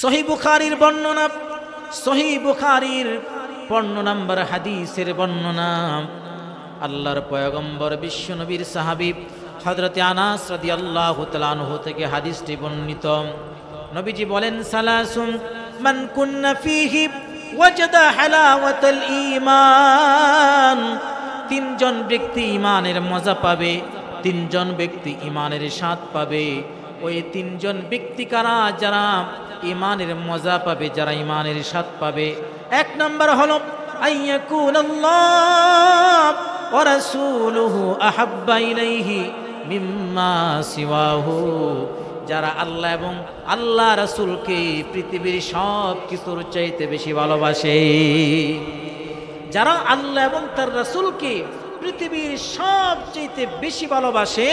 সহি বুখারির বর্ণনা সহি বুখারির পণ্য নাম্বার হাদিসের বর্ণনা আল্লাহর পয়গম্বর নবীর সাহাবিব হজরত আনাস রদি আল্লাহ তালানহু থেকে হাদিসটি বর্ণিত নবীজি বলেন সালাসুম মান কুন্না ফিহি ওয়াজাদা হালাওয়াতাল ঈমান তিনজন ব্যক্তি ইমানের মজা পাবে তিনজন ব্যক্তি ইমানের স্বাদ পাবে ওই তিনজন ব্যক্তি কারা যারা ইমানের মজা পাবে যারা ইমানের স্বাদ পাবে এক নম্বর হলো আল্লাহ যারা আল্লাহ এবং আল্লাহ রাসূলকে পৃথিবীর সব কিছুর চাইতে বেশি ভালোবাসে যারা আল্লাহ এবং তার রাসূলকে পৃথিবীর সব চাইতে বেশি ভালোবাসে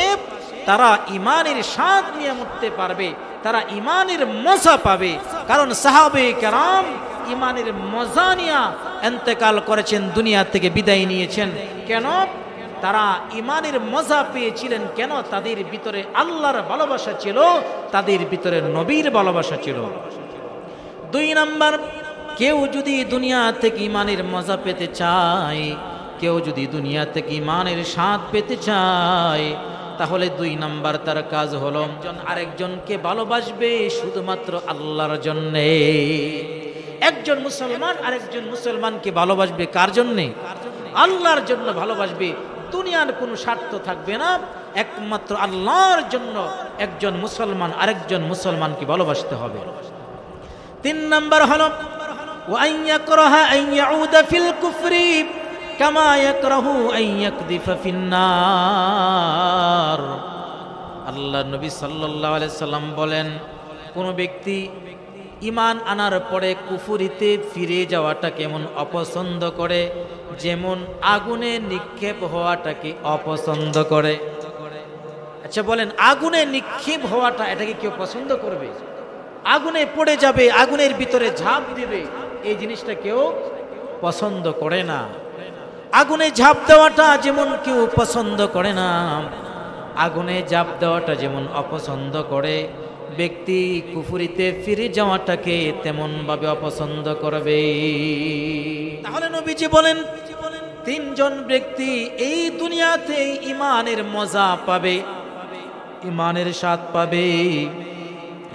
তারা ইমানের স্বাদ নিয়ে মরতে পারবে তারা ইমানের মজা পাবে কারণ সাহাবে কারাম ইমানের মজা নিয়া এতেকাল করেছেন দুনিয়া থেকে বিদায় নিয়েছেন কেন তারা ইমানের মজা পেয়েছিলেন কেন তাদের ভিতরে আল্লাহর ভালোবাসা ছিল তাদের ভিতরে নবীর ভালোবাসা ছিল দুই নাম্বার কেউ যদি দুনিয়া থেকে ইমানের মজা পেতে চায় কেউ যদি দুনিয়া থেকে ইমানের স্বাদ পেতে চায় তাহলে দুই নাম্বার তার কাজ হলো একজন আরেকজনকে ভালোবাসবে শুধুমাত্র আল্লাহর জন্যে একজন মুসলমান আরেকজন মুসলমানকে ভালোবাসবে কার জন্যে আল্লাহর জন্য ভালোবাসবে দুনিয়ার কোনো স্বার্থ থাকবে না একমাত্র আল্লাহর জন্য একজন মুসলমান আরেকজন মুসলমানকে ভালোবাসতে হবে তিন নাম্বার হলো ওয়াইয়া করহা আইয়া উদা ফিল কুফরি আল্লাহ নবী সাল্লাল্লাহু সাল্লাম বলেন কোন ব্যক্তি ইমান আনার পরে কুফুরিতে ফিরে যাওয়াটা কেমন অপছন্দ করে যেমন আগুনে নিক্ষেপ হওয়াটাকে অপছন্দ করে আচ্ছা বলেন আগুনে নিক্ষেপ হওয়াটা এটাকে কেউ পছন্দ করবে আগুনে পড়ে যাবে আগুনের ভিতরে ঝাঁপ দেবে এই জিনিসটা কেউ পছন্দ করে না আগুনে ঝাঁপ দেওয়াটা যেমন কেউ পছন্দ করে না আগুনে ঝাঁপ দেওয়াটা যেমন অপছন্দ করে ব্যক্তি কুফুরিতে ফিরে যাওয়াটাকে তেমনভাবে অপছন্দ করবে তাহলে নবীজি বলেন তিনজন ব্যক্তি এই দুনিয়াতে ইমানের মজা পাবে ইমানের স্বাদ পাবে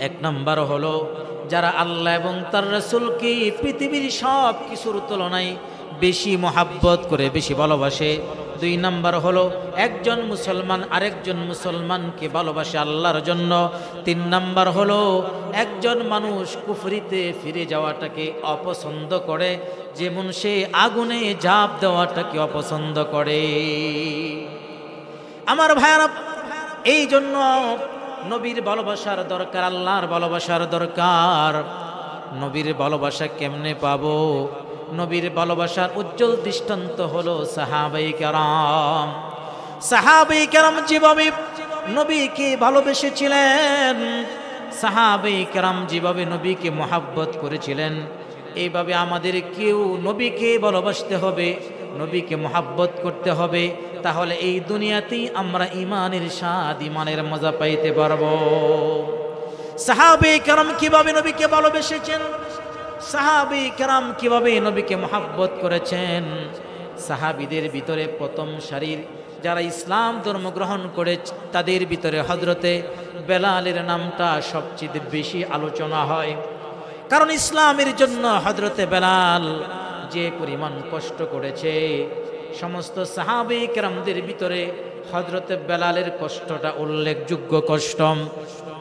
এক নম্বর হলো যারা আল্লাহ এবং তার রসুলকে পৃথিবীর সব কিছুর তুলনায় বেশি মোহাব্বত করে বেশি ভালোবাসে দুই নাম্বার হলো একজন মুসলমান আরেকজন মুসলমানকে ভালোবাসে আল্লাহর জন্য তিন নাম্বার হলো একজন মানুষ কুফরিতে ফিরে যাওয়াটাকে অপছন্দ করে যেমন সে আগুনে ঝাঁপ দেওয়াটাকে অপছন্দ করে আমার ভাইয়ারা এই জন্য নবীর ভালোবাসার দরকার আল্লাহর ভালোবাসার দরকার নবীর ভালোবাসা কেমনে পাবো নবীর ভালোবাসার উজ্জ্বল দৃষ্টান্ত হলো সাহাবাই কারাম সাহাবাই কারাম যেভাবে নবীকে ভালোবেসেছিলেন সাহাবাই কারাম যেভাবে নবীকে মোহাব্বত করেছিলেন এইভাবে আমাদের কেউ নবীকে ভালোবাসতে হবে নবীকে মোহাব্বত করতে হবে তাহলে এই দুনিয়াতেই আমরা ইমানের স্বাদ ইমানের মজা পাইতে পারব সাহাবে কারণ কিভাবে নবীকে ভালোবেসেছেন সাহাবি কেরাম কিভাবে নবীকে মহাব্বত করেছেন সাহাবিদের ভিতরে প্রথম সারির যারা ইসলাম ধর্ম গ্রহণ করে তাদের ভিতরে হজরতে বেলালের নামটা সবচেয়ে বেশি আলোচনা হয় কারণ ইসলামের জন্য হজরতে বেলাল যে পরিমাণ কষ্ট করেছে সমস্ত সাহাবি কেরামদের ভিতরে হজরতে বেলালের কষ্টটা উল্লেখযোগ্য কষ্ট